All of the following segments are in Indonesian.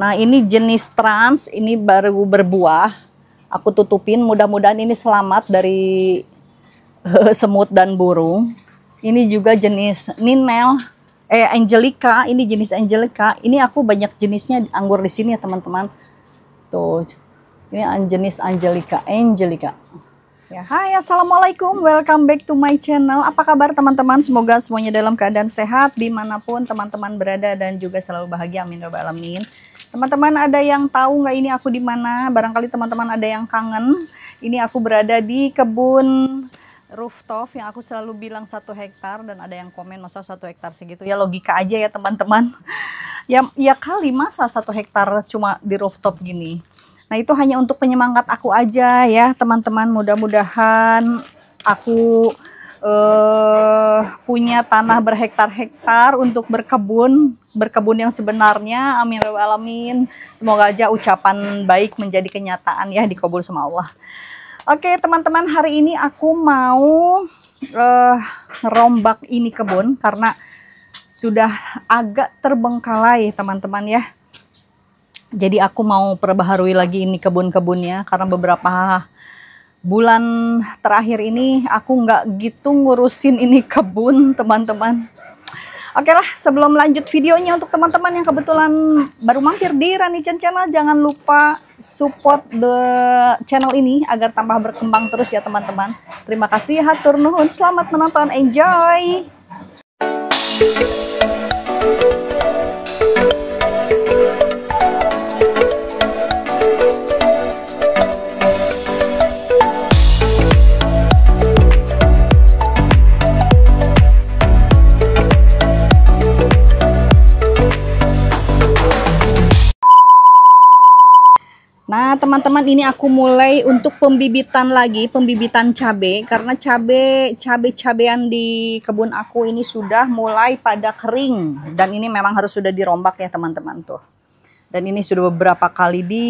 Nah ini jenis trans, ini baru berbuah. Aku tutupin, mudah-mudahan ini selamat dari semut dan burung. Ini juga jenis ninel, eh angelica, ini jenis angelica. Ini aku banyak jenisnya anggur di sini ya teman-teman. Tuh, ini jenis angelica, angelica. Ya, hai assalamualaikum, welcome back to my channel Apa kabar teman-teman, semoga semuanya dalam keadaan sehat Dimanapun teman-teman berada dan juga selalu bahagia, amin robbal alamin Teman-teman ada yang tahu nggak ini aku di mana? Barangkali teman-teman ada yang kangen. Ini aku berada di kebun rooftop yang aku selalu bilang satu hektar dan ada yang komen masa satu hektar segitu ya logika aja ya teman-teman. ya ya kali masa satu hektar cuma di rooftop gini. Nah itu hanya untuk penyemangat aku aja ya teman-teman. Mudah-mudahan aku uh, punya tanah berhektar-hektar untuk berkebun, berkebun yang sebenarnya. Amin rabbal alamin. Semoga aja ucapan baik menjadi kenyataan ya dikabul sama Allah. Oke, teman-teman, hari ini aku mau uh, eh, rombak ini kebun karena sudah agak terbengkalai, teman-teman ya. Jadi aku mau perbaharui lagi ini kebun-kebunnya karena beberapa bulan terakhir ini aku nggak gitu ngurusin ini kebun teman-teman Oke lah sebelum lanjut videonya untuk teman-teman yang kebetulan baru mampir di Rani Chen Channel jangan lupa support the channel ini agar tambah berkembang terus ya teman-teman terima kasih hatur nuhun selamat menonton enjoy teman-teman ini aku mulai untuk pembibitan lagi pembibitan cabe karena cabe cabai cabean di kebun aku ini sudah mulai pada kering dan ini memang harus sudah dirombak ya teman-teman tuh dan ini sudah beberapa kali di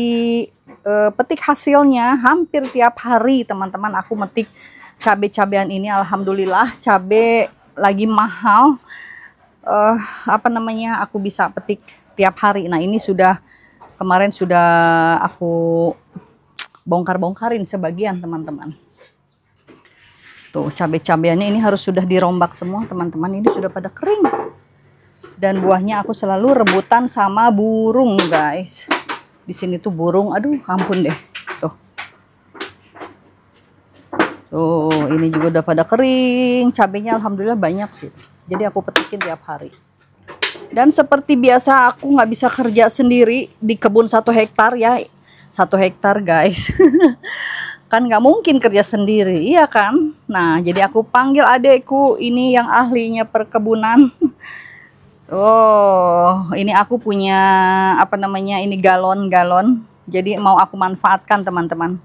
uh, petik hasilnya hampir tiap hari teman-teman aku metik cabe cabean ini alhamdulillah cabe lagi mahal uh, apa namanya aku bisa petik tiap hari nah ini sudah kemarin sudah aku bongkar-bongkarin sebagian teman-teman. Tuh cabai cabainya ini harus sudah dirombak semua teman-teman. Ini sudah pada kering. Dan buahnya aku selalu rebutan sama burung guys. Di sini tuh burung, aduh ampun deh. Tuh. Tuh ini juga udah pada kering. Cabainya alhamdulillah banyak sih. Jadi aku petikin tiap hari. Dan seperti biasa aku nggak bisa kerja sendiri di kebun satu hektar ya satu hektar guys kan nggak mungkin kerja sendiri iya kan nah jadi aku panggil adekku ini yang ahlinya perkebunan oh ini aku punya apa namanya ini galon-galon jadi mau aku manfaatkan teman-teman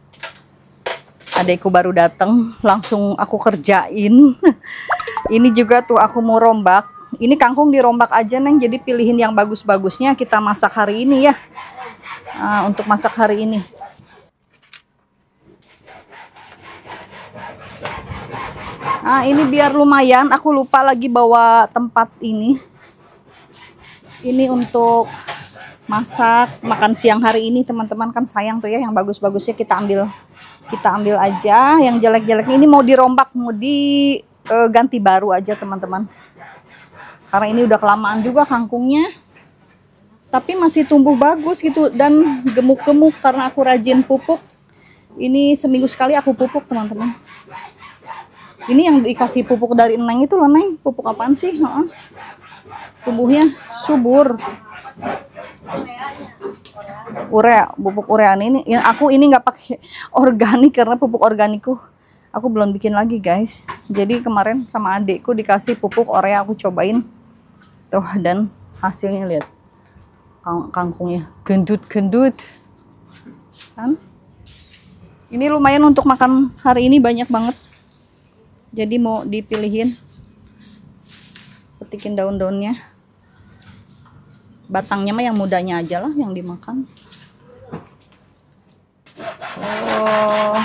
adekku baru datang langsung aku kerjain ini juga tuh aku mau rombak ini kangkung dirombak aja neng jadi pilihin yang bagus-bagusnya kita masak hari ini ya uh, untuk masak hari ini. Nah, ini biar lumayan, aku lupa lagi bawa tempat ini. Ini untuk masak makan siang hari ini teman-teman kan sayang tuh ya yang bagus-bagusnya kita ambil kita ambil aja yang jelek-jeleknya ini mau dirombak mau diganti eh, baru aja teman-teman karena ini udah kelamaan juga kangkungnya tapi masih tumbuh bagus gitu dan gemuk-gemuk karena aku rajin pupuk ini seminggu sekali aku pupuk teman-teman ini yang dikasih pupuk dari Neng itu loh Neng pupuk apaan sih ha -ha. tumbuhnya subur urea pupuk urea ini Yang aku ini nggak pakai organik karena pupuk organikku aku belum bikin lagi guys jadi kemarin sama adikku dikasih pupuk urea aku cobain tuh dan hasilnya lihat kang kangkungnya gendut-gendut kan ini lumayan untuk makan hari ini banyak banget jadi mau dipilihin petikin daun-daunnya batangnya mah yang mudanya aja lah yang dimakan oh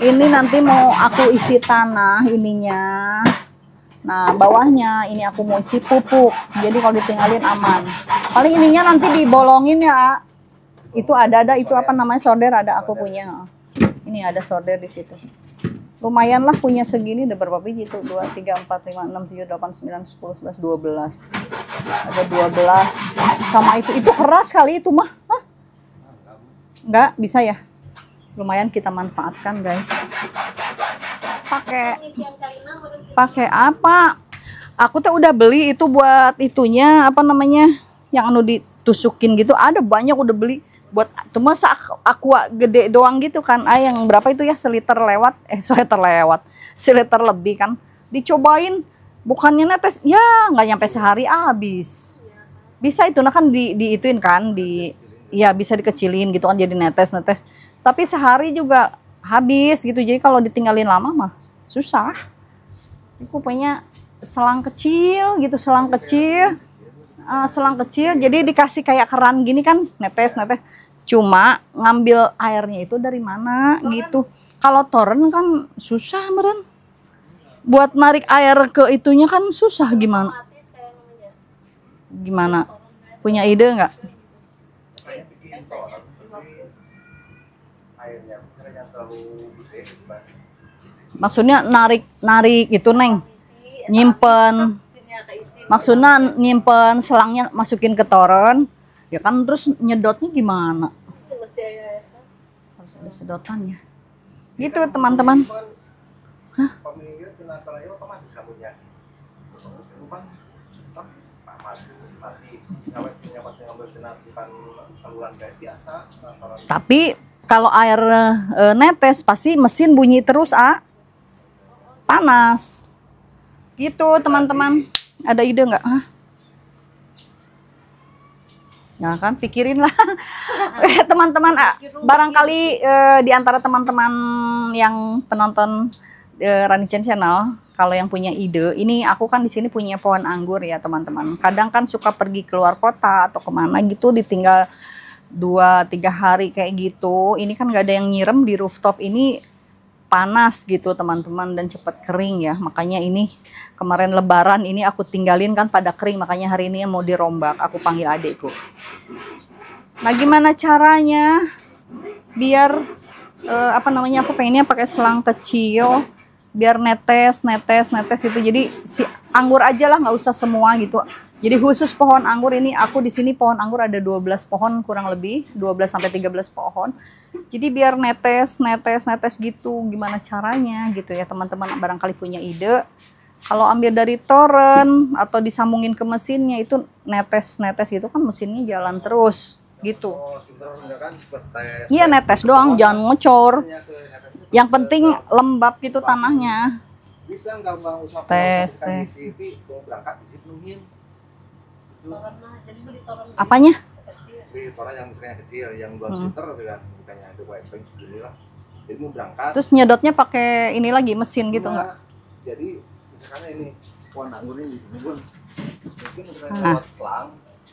ini nanti mau aku isi tanah ininya Nah, bawahnya ini aku mau isi pupuk. Jadi kalau ditinggalin aman. Paling ininya nanti dibolongin ya. Itu ada ada itu apa namanya sorder ada aku punya. Ini ada sorder di situ. Lumayan lah punya segini ada berapa biji itu? 2 3 4 5 6 7 8 9 10 11 12. Ada 12. Sama itu itu keras kali itu mah. Hah? Enggak, bisa ya? Lumayan kita manfaatkan, guys. Pakai pakai apa? Aku tuh udah beli itu buat itunya apa namanya? Yang anu ditusukin gitu. Ada banyak udah beli buat cuma aqua gede doang gitu kan. Ah yang berapa itu ya seliter lewat eh seliter lewat. Seliter lebih kan. Dicobain bukannya netes ya nggak nyampe sehari habis. Bisa itu nah kan di diituin kan di ya bisa dikecilin gitu kan jadi netes netes tapi sehari juga habis gitu jadi kalau ditinggalin lama mah susah aku punya selang kecil gitu selang kecil uh, selang kecil jadi dikasih kayak keran gini kan netes netes cuma ngambil airnya itu dari mana toren. gitu kalau toren kan susah meren buat narik air ke itunya kan susah gimana gimana punya ide nggak airnya terlalu maksudnya narik narik gitu neng nyimpen maksudnya nyimpen selangnya masukin ke toren ya kan terus nyedotnya gimana harus ada sedotannya gitu teman-teman Tapi kalau air eh, netes pasti mesin bunyi terus, ah panas. Gitu teman-teman. Ada ide nggak? ah Nah kan pikirin lah teman-teman ah, barangkali eh, di antara teman-teman yang penonton eh, Rani Chen Channel kalau yang punya ide ini aku kan di sini punya pohon anggur ya teman-teman. Kadang kan suka pergi keluar kota atau kemana gitu ditinggal dua tiga hari kayak gitu. Ini kan nggak ada yang nyirem di rooftop ini panas gitu teman-teman dan cepat kering ya makanya ini kemarin lebaran ini aku tinggalin kan pada kering makanya hari ini mau dirombak aku panggil adekku nah gimana caranya biar eh, apa namanya aku pengennya pakai selang kecil biar netes netes netes itu jadi si anggur aja lah nggak usah semua gitu jadi khusus pohon anggur ini aku di sini pohon anggur ada 12 pohon kurang lebih 12 sampai 13 pohon jadi biar netes, netes, netes gitu gimana caranya gitu ya teman-teman barangkali punya ide. Kalau ambil dari toren atau disambungin ke mesinnya itu netes, netes gitu kan mesinnya jalan terus gitu. Oh, kan? Iya netes doang, jangan ngocor. Iya, Yang penting lembab gitu tanahnya. tes, tes. Apanya? tapi orang yang misalnya kecil yang belum hmm. seater gitu kan bukannya ada white bank segini lah jadi mau berangkat terus nyedotnya pakai ini lagi mesin gitu iya. nggak jadi misalnya ini pohon anggur ini pun mungkin misalnya nah. selang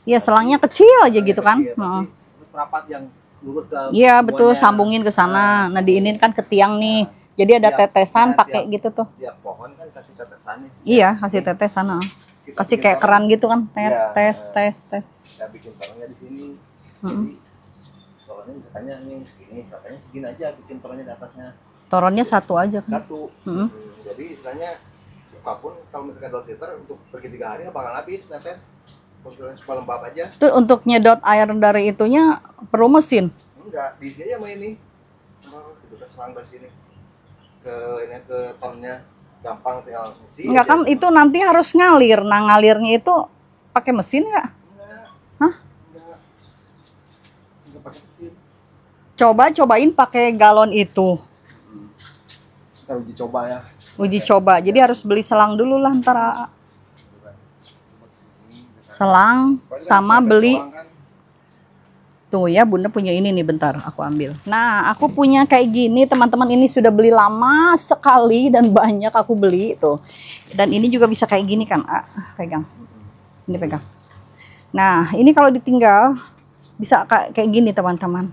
iya selangnya kecil aja gitu kan perapat rapat yang iya betul sambungin ke sana nah, nah di ini kan ke tiang nih nah. Jadi ada tiap, tetesan nah, pakai gitu tuh. Tiap pohon kan kasih tetesan nih. Iya, kasih tetesan. Kasih kayak keran gitu kan. Iya, tes, ya, tes, tes, tes. bikin di sini. Hmm. Toronnya misalnya nih segini, katanya segini aja bikin toronnya di atasnya. Toronnya satu aja kan? Satu. Hmm. Hmm, jadi istilahnya apapun, kalau misalkan dot liter untuk pergi tiga hari bakal habis netes. Nah, cuma lembab aja. Itu untuk nyedot air dari itunya perlu mesin? Enggak, di dia sama ini. kita gitu, ke serang dari sini. Ke ini ke tonnya gampang tinggal mesin. Enggak kan itu nanti harus ngalir. Nah, ngalirnya itu pakai mesin nggak? Enggak. Hah? coba cobain pakai galon itu Kita uji coba ya uji coba jadi harus beli selang dulu lah antara selang sama beli kan. tuh ya bunda punya ini nih bentar aku ambil nah aku punya kayak gini teman-teman ini sudah beli lama sekali dan banyak aku beli itu. dan ini juga bisa kayak gini kan ah, pegang ini pegang nah ini kalau ditinggal bisa kayak gini teman-teman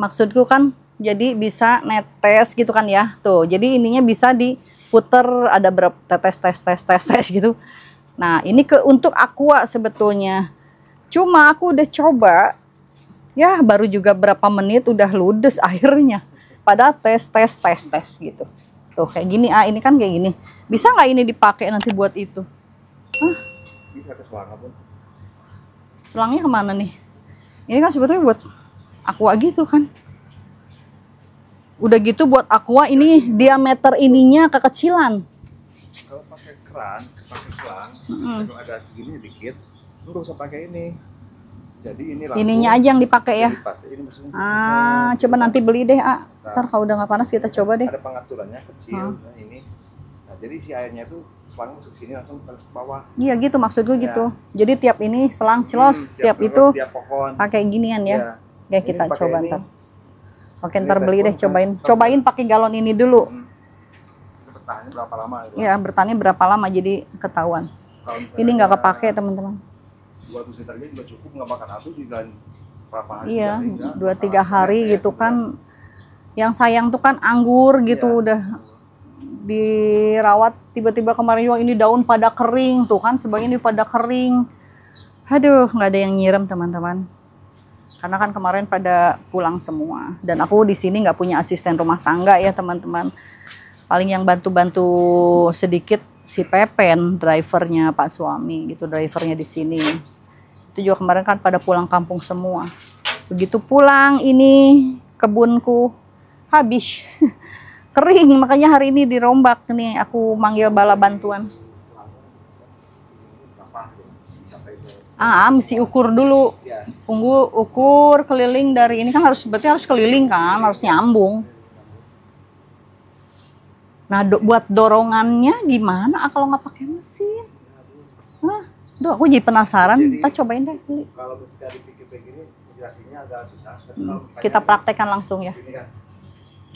maksudku kan jadi bisa netes gitu kan ya tuh jadi ininya bisa diputer ada berapa tetes tes tes tes tes gitu nah ini ke untuk aqua sebetulnya cuma aku udah coba ya baru juga berapa menit udah ludes akhirnya pada tes tes tes tes gitu tuh kayak gini ah ini kan kayak gini bisa nggak ini dipakai nanti buat itu Hah? bisa ke selang pun selangnya kemana nih ini kan sebetulnya buat aqua gitu kan udah gitu buat aqua ini diameter ininya kekecilan kalau pakai keran pakai selang mm. kalau ada segini dikit lu usah pakai ini jadi ini langsung ininya aja yang dipakai ya pas, ini ah coba nanti beli deh ah. ntar kalau udah nggak panas kita coba deh ada pengaturannya kecil hmm. nah, ini jadi si airnya itu selang masuk sini langsung terus ke bawah iya gitu maksud gue ya. gitu jadi tiap ini selang hmm, celos hmm, tiap, tiap itu tiap pohon. pakai ginian ya, ya. ya kita coba ntar oke ntar beli deh cobain kan. cobain pakai galon ini dulu hmm. bertahannya berapa lama Iya ya bertahannya berapa lama jadi ketahuan ini nggak kepake teman-teman 200 liternya juga cukup nggak makan aku di dalam berapa hari iya dua tiga hari, hari gitu kan yang sayang tuh kan anggur gitu ya. udah dirawat tiba-tiba kemarin juga ini daun pada kering tuh kan sebagian ini pada kering aduh nggak ada yang nyiram teman-teman karena kan kemarin pada pulang semua dan aku di sini nggak punya asisten rumah tangga ya teman-teman paling yang bantu-bantu sedikit si Pepen drivernya Pak suami gitu drivernya di sini itu juga kemarin kan pada pulang kampung semua begitu pulang ini kebunku habis kering makanya hari ini dirombak nih aku manggil bala bantuan ah mesti ukur dulu tunggu ukur keliling dari ini kan harus berarti harus keliling kan harus nyambung nah do, buat dorongannya gimana ah, kalau nggak pakai mesin nah do, aku jadi penasaran. Jadi, kita cobain deh. Kalau ini, agak hmm, Kita praktekkan langsung ya. Kan,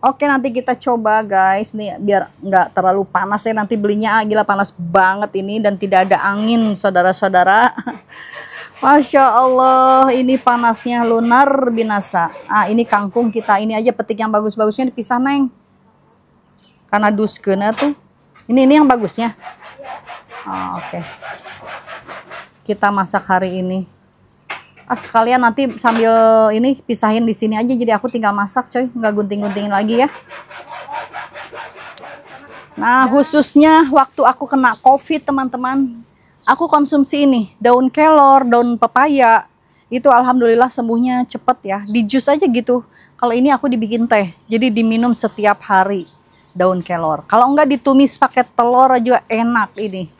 Oke nanti kita coba guys nih biar nggak terlalu panas ya nanti belinya ah, gila panas banget ini dan tidak ada angin saudara-saudara. Masya Allah ini panasnya lunar binasa. Ah ini kangkung kita ini aja petik yang bagus-bagusnya dipisah neng. Karena duskena tuh. Ini ini yang bagusnya. Oh, Oke. Okay. Kita masak hari ini ah sekalian nanti sambil ini pisahin di sini aja jadi aku tinggal masak coy nggak gunting-guntingin lagi ya nah khususnya waktu aku kena covid teman-teman aku konsumsi ini daun kelor daun pepaya itu alhamdulillah sembuhnya cepet ya di jus aja gitu kalau ini aku dibikin teh jadi diminum setiap hari daun kelor kalau enggak ditumis pakai telur aja enak ini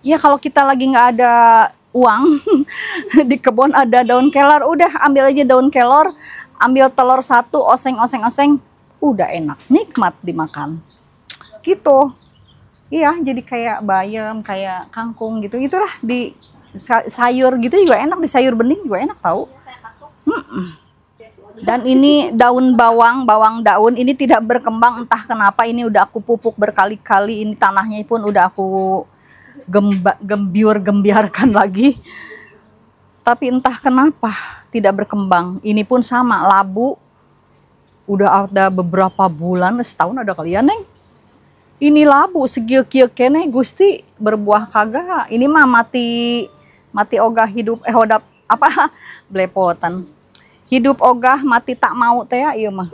ya kalau kita lagi nggak ada uang di kebun ada daun kelor udah ambil aja daun kelor ambil telur satu oseng oseng oseng udah enak nikmat dimakan gitu iya jadi kayak bayam kayak kangkung gitu itulah di sayur gitu juga enak di sayur bening juga enak tau hmm Dan ini daun bawang, bawang daun ini tidak berkembang entah kenapa ini udah aku pupuk berkali-kali, ini tanahnya pun udah aku gembiur gembiarkan lagi. Tapi entah kenapa tidak berkembang. Ini pun sama labu udah ada beberapa bulan setahun ada kalian ya, neng. Ini labu segi gieu kene Gusti berbuah kagak. Ini mah mati mati ogah hidup eh hodap apa blepotan Hidup ogah mati tak mau teh ya iya mah.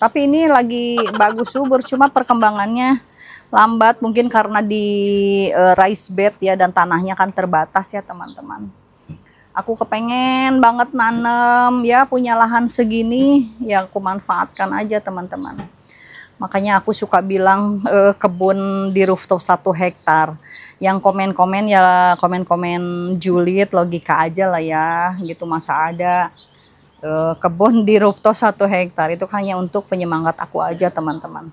Tapi ini lagi bagus subur cuma perkembangannya lambat mungkin karena di uh, rice bed ya dan tanahnya kan terbatas ya teman-teman. Aku kepengen banget nanem ya punya lahan segini ya aku manfaatkan aja teman-teman. Makanya aku suka bilang uh, kebun di rooftop satu hektar. Yang komen-komen ya komen-komen julid logika aja lah ya gitu masa ada uh, kebun di rooftop satu hektar itu hanya untuk penyemangat aku aja teman-teman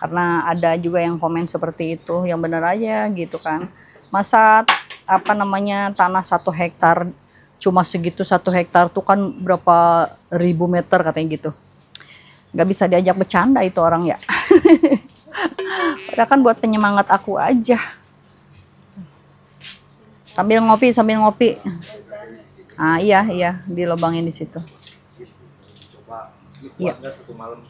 karena ada juga yang komen seperti itu yang benar aja gitu kan masa apa namanya tanah satu hektar cuma segitu satu hektar tuh kan berapa ribu meter katanya gitu nggak bisa diajak bercanda itu orang ya padahal kan buat penyemangat aku aja sambil ngopi sambil ngopi ah iya iya di dilobangin di situ iya satu malam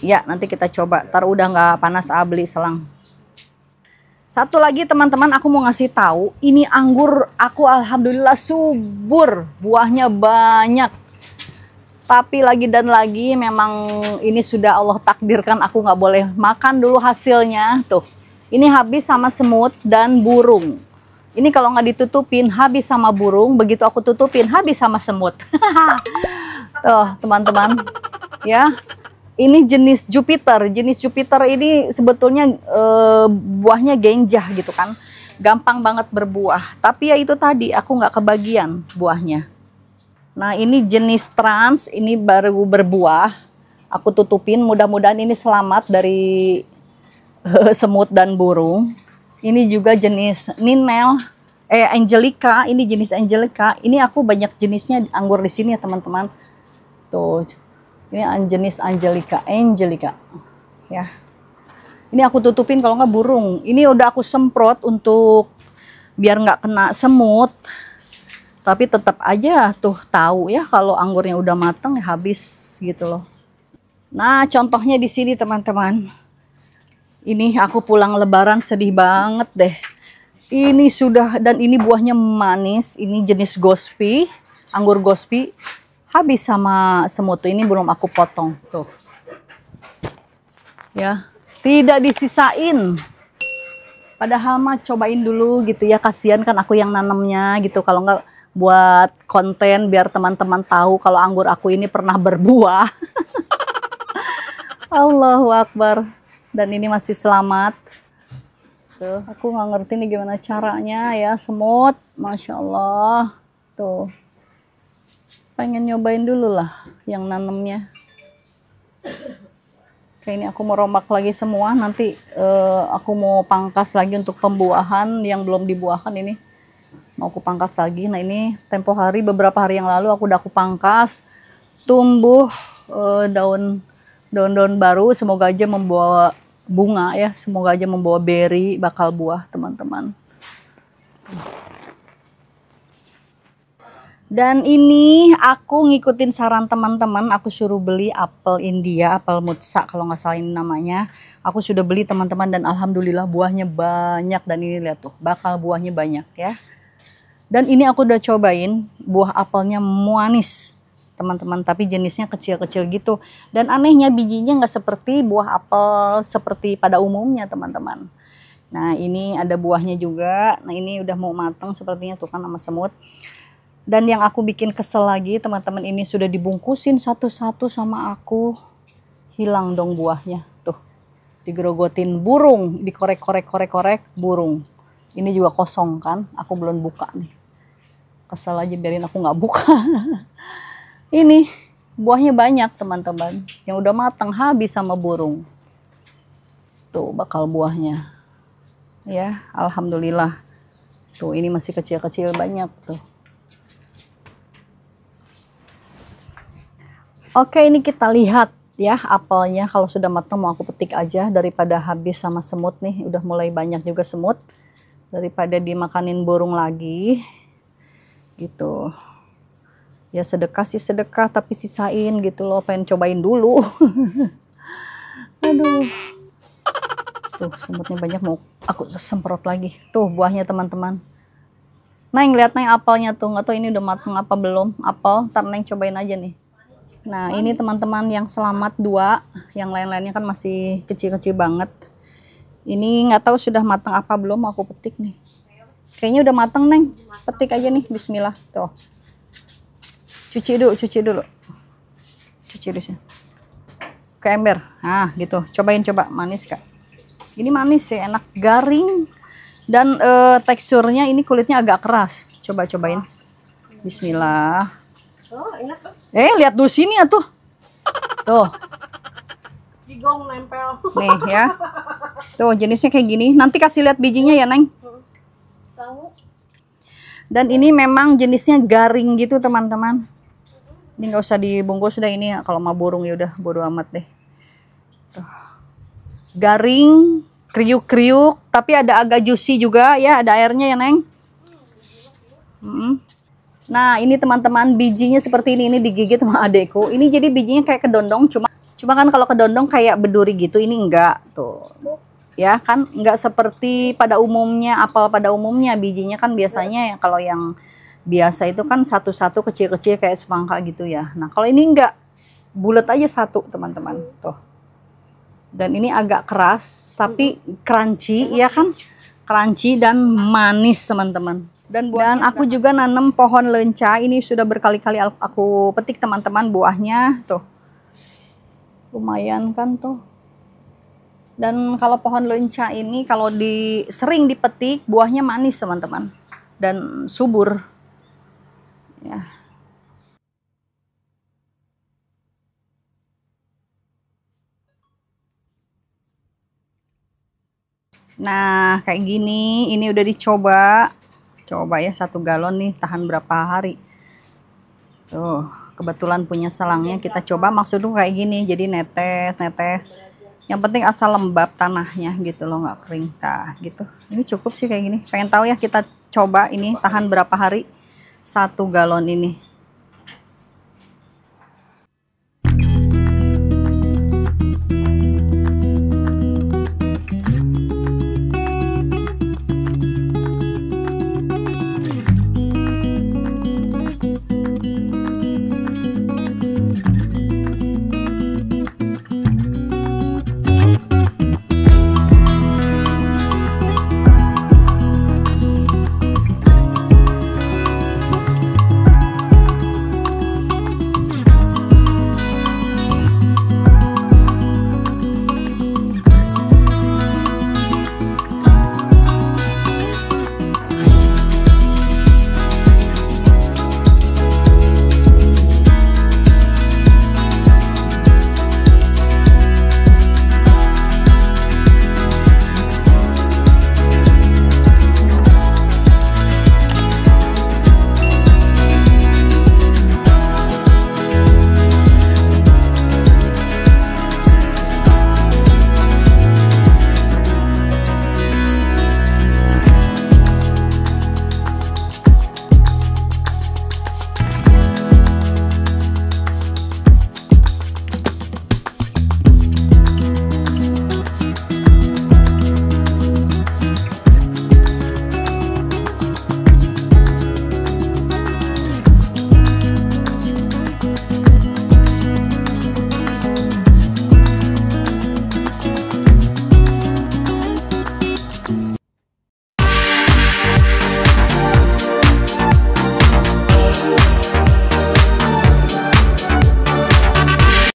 Iya, nanti kita coba. Ntar udah nggak panas abli ah, selang. Satu lagi teman-teman aku mau ngasih tahu, ini anggur aku alhamdulillah subur, buahnya banyak. Tapi lagi dan lagi memang ini sudah Allah takdirkan aku nggak boleh makan dulu hasilnya tuh. Ini habis sama semut dan burung. Ini kalau nggak ditutupin habis sama burung, begitu aku tutupin habis sama semut. tuh teman-teman, ya ini jenis Jupiter. Jenis Jupiter ini sebetulnya e, buahnya genjah gitu kan. Gampang banget berbuah. Tapi ya itu tadi aku nggak kebagian buahnya. Nah ini jenis trans, ini baru berbuah. Aku tutupin, mudah-mudahan ini selamat dari e, semut dan burung. Ini juga jenis ninel, eh angelica, ini jenis angelica. Ini aku banyak jenisnya anggur di sini ya teman-teman. Tuh, ini jenis Angelica, Angelica. Ya. Ini aku tutupin kalau nggak burung. Ini udah aku semprot untuk biar nggak kena semut. Tapi tetap aja tuh tahu ya kalau anggurnya udah matang ya habis gitu loh. Nah, contohnya di sini teman-teman. Ini aku pulang lebaran sedih banget deh. Ini sudah dan ini buahnya manis, ini jenis gospi, anggur gospi habis sama semut ini belum aku potong tuh ya tidak disisain padahal mah cobain dulu gitu ya kasihan kan aku yang nanamnya gitu kalau nggak buat konten biar teman-teman tahu kalau anggur aku ini pernah berbuah Allahu Akbar dan ini masih selamat tuh aku nggak ngerti nih gimana caranya ya semut Masya Allah tuh pengen nyobain dulu lah yang nanemnya kayak ini aku mau rombak lagi semua nanti uh, aku mau pangkas lagi untuk pembuahan yang belum dibuahkan ini mau aku pangkas lagi nah ini tempo hari beberapa hari yang lalu aku udah aku pangkas tumbuh uh, daun daun-daun baru semoga aja membawa bunga ya semoga aja membawa berry bakal buah teman-teman dan ini aku ngikutin saran teman-teman, aku suruh beli apel India, apel mutsa kalau nggak salah ini namanya. Aku sudah beli teman-teman dan alhamdulillah buahnya banyak dan ini lihat tuh, bakal buahnya banyak ya. Dan ini aku udah cobain, buah apelnya muanis teman-teman, tapi jenisnya kecil-kecil gitu. Dan anehnya bijinya nggak seperti buah apel seperti pada umumnya teman-teman. Nah ini ada buahnya juga, nah ini udah mau matang sepertinya tuh kan sama semut. Dan yang aku bikin kesel lagi, teman-teman ini sudah dibungkusin satu-satu sama aku. Hilang dong buahnya. Tuh, digerogotin burung, dikorek-korek-korek-korek burung. Ini juga kosong kan, aku belum buka nih. Kesel aja biarin aku nggak buka. ini buahnya banyak teman-teman. Yang udah matang habis sama burung. Tuh bakal buahnya. Ya, alhamdulillah. Tuh ini masih kecil-kecil banyak tuh. Oke, ini kita lihat ya apelnya kalau sudah matang mau aku petik aja daripada habis sama semut nih udah mulai banyak juga semut daripada dimakanin burung lagi gitu ya sedekah sih sedekah tapi sisain gitu loh pengen cobain dulu aduh tuh semutnya banyak mau aku semprot lagi tuh buahnya teman-teman Neng lihat Neng apelnya tuh nggak tahu ini udah matang apa belum apel ntar Neng cobain aja nih Nah, ini teman-teman yang selamat dua, yang lain-lainnya kan masih kecil-kecil banget. Ini nggak tahu sudah matang apa belum, aku petik nih. Kayaknya udah matang, Neng. Petik aja nih, bismillah. Tuh. Cuci dulu, cuci dulu. Cuci dulu sih. Ke ember. ah gitu. Cobain coba manis, Kak. Ini manis sih, enak garing dan uh, teksturnya ini kulitnya agak keras. Coba cobain. Bismillah. Oh, enak. Eh, lihat dulu sini ya tuh. Tuh. Digong nempel. Nih ya. Tuh jenisnya kayak gini. Nanti kasih lihat bijinya ya, Neng. Tahu. Dan ini memang jenisnya garing gitu, teman-teman. Ini nggak usah dibungkus udah ini ya. Kalau mau burung ya udah bodo amat deh. Tuh. Garing, kriuk-kriuk, tapi ada agak juicy juga ya, ada airnya ya, Neng. -hmm. Nah, ini teman-teman bijinya seperti ini, ini digigit sama adekku. Ini jadi bijinya kayak kedondong, cuma cuma kan kalau kedondong kayak beduri gitu, ini enggak tuh. Ya kan, enggak seperti pada umumnya, apal pada umumnya bijinya kan biasanya ya kalau yang biasa itu kan satu-satu kecil-kecil kayak semangka gitu ya. Nah, kalau ini enggak bulat aja satu, teman-teman. Tuh. Dan ini agak keras tapi crunchy ya kan? Crunchy dan manis, teman-teman. Dan, buahnya dan aku juga nanam pohon lenca. Ini sudah berkali-kali aku petik teman-teman buahnya tuh. Lumayan kan tuh. Dan kalau pohon lenca ini kalau di sering dipetik buahnya manis teman-teman dan subur. Ya. Nah, kayak gini, ini udah dicoba coba ya satu galon nih tahan berapa hari tuh kebetulan punya selangnya kita coba maksudnya kayak gini jadi netes netes yang penting asal lembab tanahnya gitu loh nggak kering nah gitu ini cukup sih kayak gini pengen tahu ya kita coba ini tahan berapa hari satu galon ini